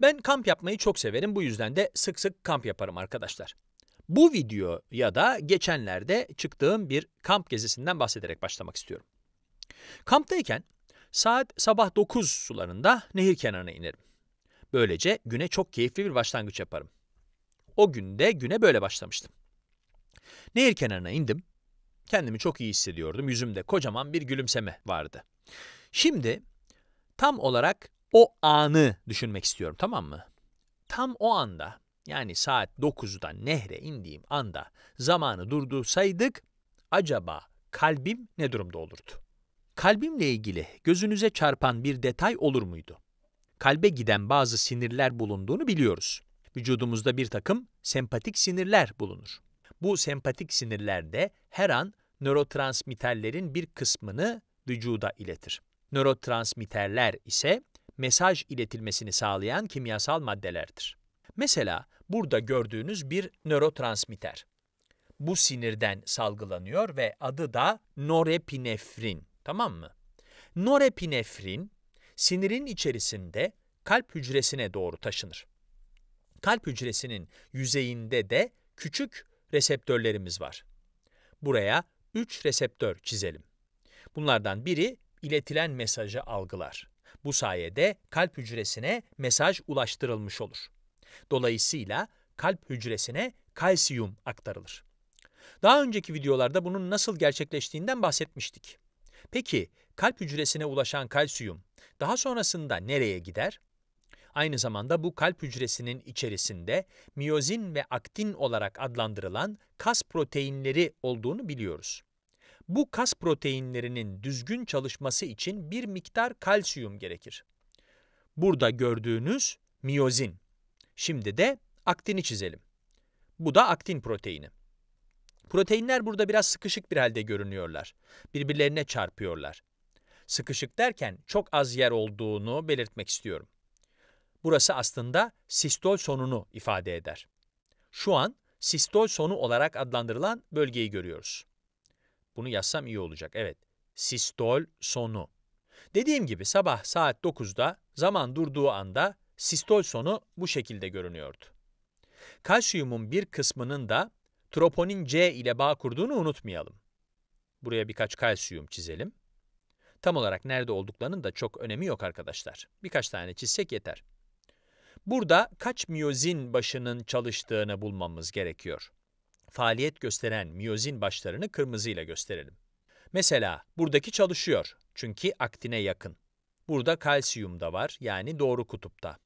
Ben kamp yapmayı çok severim. Bu yüzden de sık sık kamp yaparım arkadaşlar. Bu video ya da geçenlerde çıktığım bir kamp gezisinden bahsederek başlamak istiyorum. Kamptayken saat sabah 9 sularında nehir kenarına inerim. Böylece güne çok keyifli bir başlangıç yaparım. O günde güne böyle başlamıştım. Nehir kenarına indim. Kendimi çok iyi hissediyordum. Yüzümde kocaman bir gülümseme vardı. Şimdi tam olarak o anı düşünmek istiyorum tamam mı? Tam o anda yani saat 9'da nehre indiğim anda zamanı durdursaydık acaba kalbim ne durumda olurdu? Kalbimle ilgili gözünüze çarpan bir detay olur muydu? Kalbe giden bazı sinirler bulunduğunu biliyoruz. Vücudumuzda bir takım sempatik sinirler bulunur. Bu sempatik sinirlerde her an nörotransmitterlerin bir kısmını vücuda iletir. Nörotransmitterler ise mesaj iletilmesini sağlayan kimyasal maddelerdir. Mesela burada gördüğünüz bir nörotransmitter. Bu sinirden salgılanıyor ve adı da norepinefrin, tamam mı? Norepinefrin sinirin içerisinde kalp hücresine doğru taşınır. Kalp hücresinin yüzeyinde de küçük reseptörlerimiz var. Buraya 3 reseptör çizelim. Bunlardan biri iletilen mesajı algılar. Bu sayede kalp hücresine mesaj ulaştırılmış olur. Dolayısıyla kalp hücresine kalsiyum aktarılır. Daha önceki videolarda bunun nasıl gerçekleştiğinden bahsetmiştik. Peki kalp hücresine ulaşan kalsiyum daha sonrasında nereye gider? Aynı zamanda bu kalp hücresinin içerisinde miyozin ve aktin olarak adlandırılan kas proteinleri olduğunu biliyoruz. Bu kas proteinlerinin düzgün çalışması için bir miktar kalsiyum gerekir. Burada gördüğünüz miyozin. Şimdi de aktini çizelim. Bu da aktin proteini. Proteinler burada biraz sıkışık bir halde görünüyorlar. Birbirlerine çarpıyorlar. Sıkışık derken çok az yer olduğunu belirtmek istiyorum. Burası aslında sistol sonunu ifade eder. Şu an sistol sonu olarak adlandırılan bölgeyi görüyoruz. Bunu yazsam iyi olacak. Evet. Sistol sonu. Dediğim gibi sabah saat 9'da zaman durduğu anda sistol sonu bu şekilde görünüyordu. Kalsiyumun bir kısmının da troponin C ile bağ kurduğunu unutmayalım. Buraya birkaç kalsiyum çizelim. Tam olarak nerede olduklarının da çok önemi yok arkadaşlar. Birkaç tane çizsek yeter. Burada kaç miyozin başının çalıştığını bulmamız gerekiyor faaliyet gösteren miyozin başlarını kırmızıyla gösterelim. Mesela buradaki çalışıyor çünkü aktine yakın. Burada kalsiyum da var yani doğru kutupta.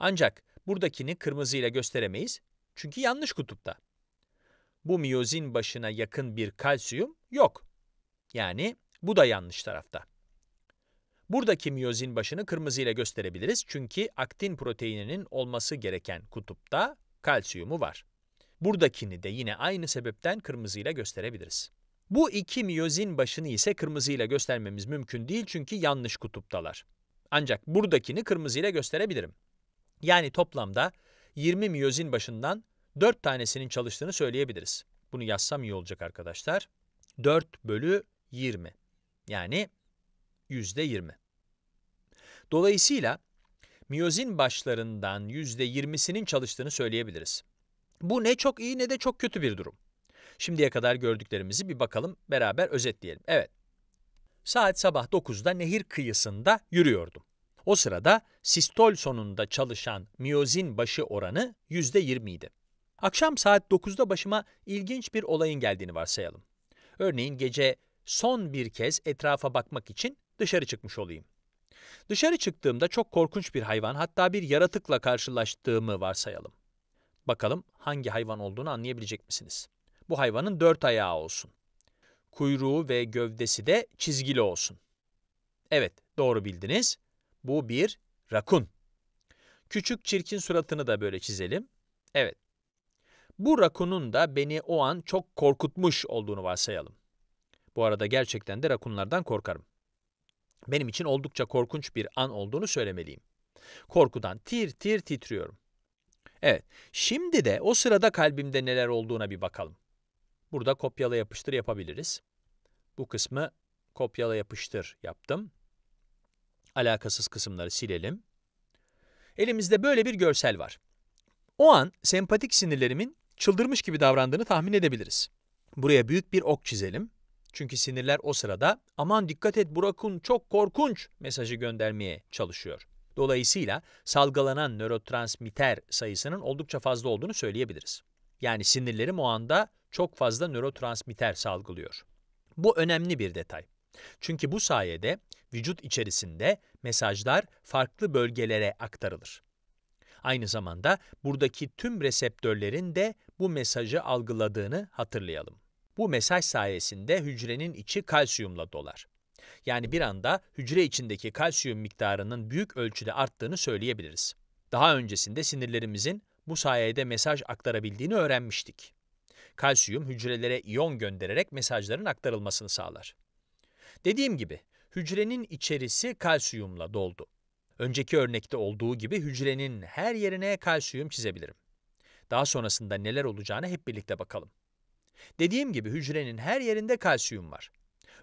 Ancak buradakini kırmızıyla gösteremeyiz çünkü yanlış kutupta. Bu miyozin başına yakın bir kalsiyum yok. Yani bu da yanlış tarafta. Buradaki miyozin başını kırmızıyla gösterebiliriz çünkü aktin proteininin olması gereken kutupta kalsiyumu var. Buradakini de yine aynı sebepten kırmızıyla gösterebiliriz. Bu iki miyozin başını ise kırmızıyla göstermemiz mümkün değil çünkü yanlış kutuptalar. Ancak buradakini kırmızıyla gösterebilirim. Yani toplamda 20 miyozin başından 4 tanesinin çalıştığını söyleyebiliriz. Bunu yazsam iyi olacak arkadaşlar. 4 bölü 20 yani %20. Dolayısıyla miyozin başlarından %20'sinin çalıştığını söyleyebiliriz. Bu ne çok iyi ne de çok kötü bir durum. Şimdiye kadar gördüklerimizi bir bakalım beraber özetleyelim. Evet. Saat sabah 9'da nehir kıyısında yürüyordum. O sırada sistol sonunda çalışan miyozin başı oranı %20 idi. Akşam saat 9'da başıma ilginç bir olayın geldiğini varsayalım. Örneğin gece son bir kez etrafa bakmak için dışarı çıkmış olayım. Dışarı çıktığımda çok korkunç bir hayvan hatta bir yaratıkla karşılaştığımı varsayalım. Bakalım hangi hayvan olduğunu anlayabilecek misiniz? Bu hayvanın dört ayağı olsun. Kuyruğu ve gövdesi de çizgili olsun. Evet, doğru bildiniz. Bu bir rakun. Küçük çirkin suratını da böyle çizelim. Evet. Bu rakunun da beni o an çok korkutmuş olduğunu varsayalım. Bu arada gerçekten de rakunlardan korkarım. Benim için oldukça korkunç bir an olduğunu söylemeliyim. Korkudan tir tir titriyorum. Evet, şimdi de o sırada kalbimde neler olduğuna bir bakalım. Burada kopyala yapıştır yapabiliriz. Bu kısmı kopyala yapıştır yaptım. Alakasız kısımları silelim. Elimizde böyle bir görsel var. O an sempatik sinirlerimin çıldırmış gibi davrandığını tahmin edebiliriz. Buraya büyük bir ok çizelim. Çünkü sinirler o sırada aman dikkat et Burak'un çok korkunç mesajı göndermeye çalışıyor. Dolayısıyla salgılanan nörotransmitter sayısının oldukça fazla olduğunu söyleyebiliriz. Yani sinirlerim o anda çok fazla nörotransmitter salgılıyor. Bu önemli bir detay. Çünkü bu sayede vücut içerisinde mesajlar farklı bölgelere aktarılır. Aynı zamanda buradaki tüm reseptörlerin de bu mesajı algıladığını hatırlayalım. Bu mesaj sayesinde hücrenin içi kalsiyumla dolar. Yani bir anda hücre içindeki kalsiyum miktarının büyük ölçüde arttığını söyleyebiliriz. Daha öncesinde sinirlerimizin bu sayede mesaj aktarabildiğini öğrenmiştik. Kalsiyum hücrelere iyon göndererek mesajların aktarılmasını sağlar. Dediğim gibi hücrenin içerisi kalsiyumla doldu. Önceki örnekte olduğu gibi hücrenin her yerine kalsiyum çizebilirim. Daha sonrasında neler olacağını hep birlikte bakalım. Dediğim gibi hücrenin her yerinde kalsiyum var.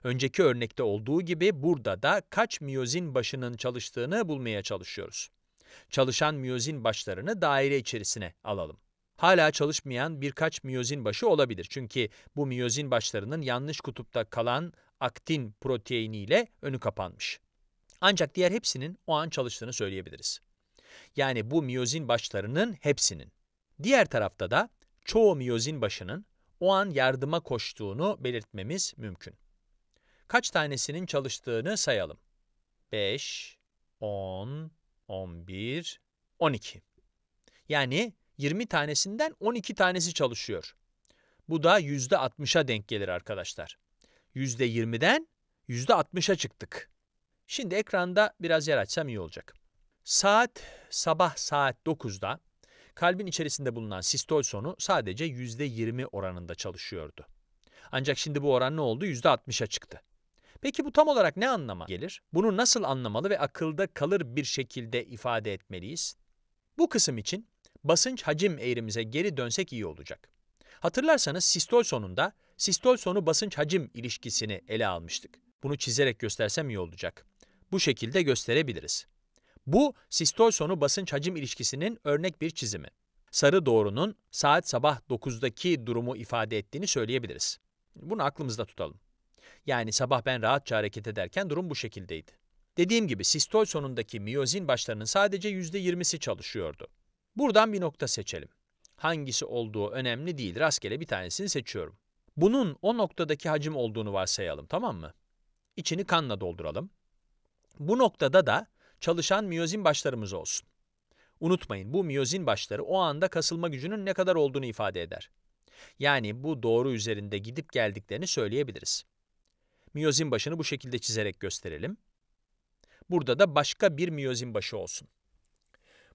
Önceki örnekte olduğu gibi burada da kaç miyozin başının çalıştığını bulmaya çalışıyoruz. Çalışan miyozin başlarını daire içerisine alalım. Hala çalışmayan birkaç miyozin başı olabilir çünkü bu miyozin başlarının yanlış kutupta kalan aktin proteiniyle önü kapanmış. Ancak diğer hepsinin o an çalıştığını söyleyebiliriz. Yani bu miyozin başlarının hepsinin. Diğer tarafta da çoğu miyozin başının o an yardıma koştuğunu belirtmemiz mümkün kaç tanesinin çalıştığını sayalım. 5, 10, 11, 12. Yani 20 tanesinden 12 tanesi çalışıyor. Bu da %60'a denk gelir arkadaşlar. %20'den %60'a çıktık. Şimdi ekranda biraz yer açsam iyi olacak. Saat sabah saat 9'da kalbin içerisinde bulunan sistol sonu sadece %20 oranında çalışıyordu. Ancak şimdi bu oran ne oldu? %60'a çıktı. Peki bu tam olarak ne anlama gelir? Bunu nasıl anlamalı ve akılda kalır bir şekilde ifade etmeliyiz? Bu kısım için basınç hacim eğrimize geri dönsek iyi olacak. Hatırlarsanız sistol sonunda sistol sonu basınç hacim ilişkisini ele almıştık. Bunu çizerek göstersem iyi olacak. Bu şekilde gösterebiliriz. Bu sistol sonu basınç hacim ilişkisinin örnek bir çizimi. Sarı doğrunun saat sabah 9'daki durumu ifade ettiğini söyleyebiliriz. Bunu aklımızda tutalım. Yani sabah ben rahatça hareket ederken durum bu şekildeydi. Dediğim gibi sistol sonundaki miyozin başlarının sadece %20'si çalışıyordu. Buradan bir nokta seçelim. Hangisi olduğu önemli değil, rastgele bir tanesini seçiyorum. Bunun o noktadaki hacim olduğunu varsayalım, tamam mı? İçini kanla dolduralım. Bu noktada da çalışan miyozin başlarımız olsun. Unutmayın bu miyozin başları o anda kasılma gücünün ne kadar olduğunu ifade eder. Yani bu doğru üzerinde gidip geldiklerini söyleyebiliriz miyozin başını bu şekilde çizerek gösterelim. Burada da başka bir miyozin başı olsun.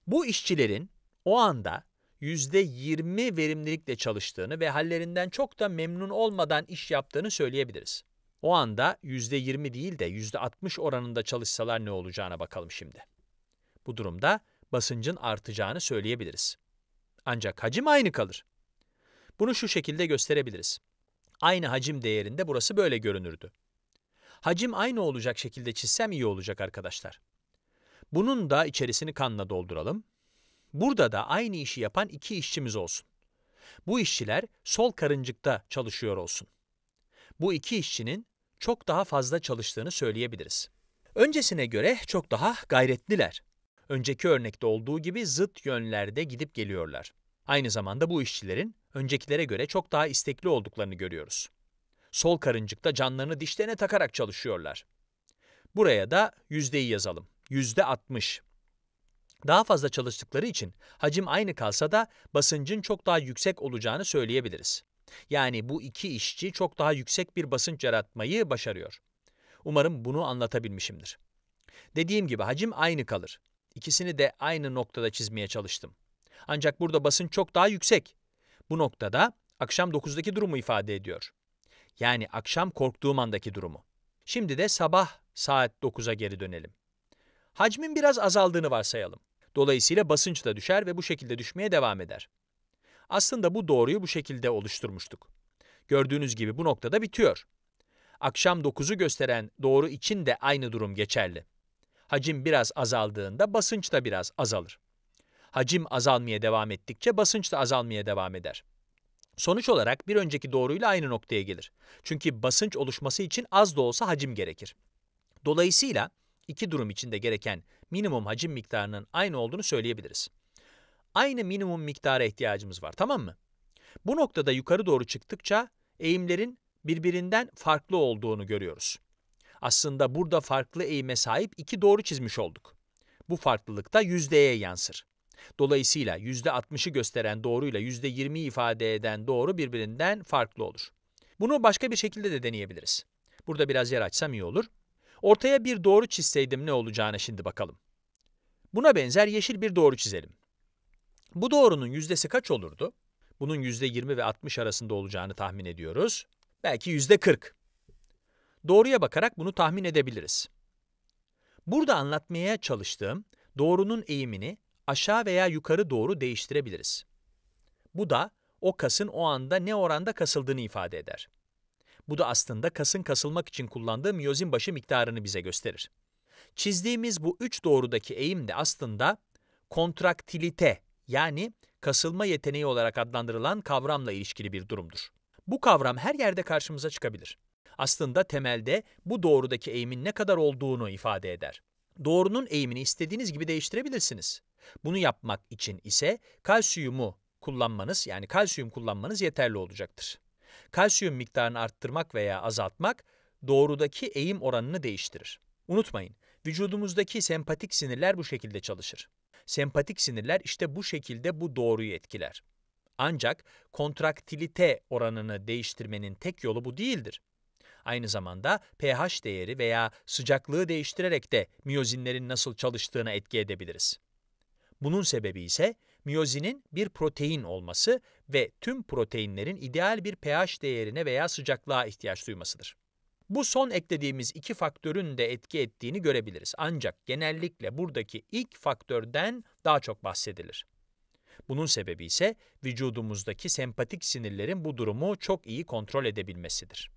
Bu işçilerin o anda %20 verimlilikle çalıştığını ve hallerinden çok da memnun olmadan iş yaptığını söyleyebiliriz. O anda %20 değil de %60 oranında çalışsalar ne olacağına bakalım şimdi. Bu durumda basıncın artacağını söyleyebiliriz. Ancak hacim aynı kalır. Bunu şu şekilde gösterebiliriz. Aynı hacim değerinde burası böyle görünürdü hacim aynı olacak şekilde çizsem iyi olacak arkadaşlar. Bunun da içerisini kanla dolduralım. Burada da aynı işi yapan iki işçimiz olsun. Bu işçiler sol karıncıkta çalışıyor olsun. Bu iki işçinin çok daha fazla çalıştığını söyleyebiliriz. Öncesine göre çok daha gayretliler. Önceki örnekte olduğu gibi zıt yönlerde gidip geliyorlar. Aynı zamanda bu işçilerin öncekilere göre çok daha istekli olduklarını görüyoruz. Sol karıncıkta canlarını dişlerine takarak çalışıyorlar. Buraya da yüzdeyi yazalım. Yüzde 60. Daha fazla çalıştıkları için hacim aynı kalsa da basıncın çok daha yüksek olacağını söyleyebiliriz. Yani bu iki işçi çok daha yüksek bir basınç yaratmayı başarıyor. Umarım bunu anlatabilmişimdir. Dediğim gibi hacim aynı kalır. İkisini de aynı noktada çizmeye çalıştım. Ancak burada basınç çok daha yüksek. Bu noktada akşam 9'daki durumu ifade ediyor. Yani akşam korktuğum andaki durumu. Şimdi de sabah saat 9'a geri dönelim. Hacmin biraz azaldığını varsayalım. Dolayısıyla basınç da düşer ve bu şekilde düşmeye devam eder. Aslında bu doğruyu bu şekilde oluşturmuştuk. Gördüğünüz gibi bu noktada bitiyor. Akşam 9'u gösteren doğru için de aynı durum geçerli. Hacim biraz azaldığında basınç da biraz azalır. Hacim azalmaya devam ettikçe basınç da azalmaya devam eder. Sonuç olarak bir önceki doğruyla aynı noktaya gelir. Çünkü basınç oluşması için az da olsa hacim gerekir. Dolayısıyla iki durum içinde gereken minimum hacim miktarının aynı olduğunu söyleyebiliriz. Aynı minimum miktara ihtiyacımız var tamam mı? Bu noktada yukarı doğru çıktıkça eğimlerin birbirinden farklı olduğunu görüyoruz. Aslında burada farklı eğime sahip iki doğru çizmiş olduk. Bu farklılık da yüzdeye yansır. Dolayısıyla %60'ı gösteren doğruyla %20'yi ifade eden doğru birbirinden farklı olur. Bunu başka bir şekilde de deneyebiliriz. Burada biraz yer açsam iyi olur. Ortaya bir doğru çizseydim ne olacağına şimdi bakalım. Buna benzer yeşil bir doğru çizelim. Bu doğrunun yüzdesi kaç olurdu? Bunun yüzde %20 ve 60 arasında olacağını tahmin ediyoruz. Belki yüzde %40. Doğruya bakarak bunu tahmin edebiliriz. Burada anlatmaya çalıştığım doğrunun eğimini aşağı veya yukarı doğru değiştirebiliriz. Bu da o kasın o anda ne oranda kasıldığını ifade eder. Bu da aslında kasın kasılmak için kullandığı miyozin başı miktarını bize gösterir. Çizdiğimiz bu üç doğrudaki eğim de aslında kontraktilite yani kasılma yeteneği olarak adlandırılan kavramla ilişkili bir durumdur. Bu kavram her yerde karşımıza çıkabilir. Aslında temelde bu doğrudaki eğimin ne kadar olduğunu ifade eder. Doğrunun eğimini istediğiniz gibi değiştirebilirsiniz. Bunu yapmak için ise kalsiyumu kullanmanız yani kalsiyum kullanmanız yeterli olacaktır. Kalsiyum miktarını arttırmak veya azaltmak doğrudaki eğim oranını değiştirir. Unutmayın, vücudumuzdaki sempatik sinirler bu şekilde çalışır. Sempatik sinirler işte bu şekilde bu doğruyu etkiler. Ancak kontraktilite oranını değiştirmenin tek yolu bu değildir. Aynı zamanda pH değeri veya sıcaklığı değiştirerek de miyozinlerin nasıl çalıştığına etki edebiliriz. Bunun sebebi ise miyozinin bir protein olması ve tüm proteinlerin ideal bir pH değerine veya sıcaklığa ihtiyaç duymasıdır. Bu son eklediğimiz iki faktörün de etki ettiğini görebiliriz. Ancak genellikle buradaki ilk faktörden daha çok bahsedilir. Bunun sebebi ise vücudumuzdaki sempatik sinirlerin bu durumu çok iyi kontrol edebilmesidir.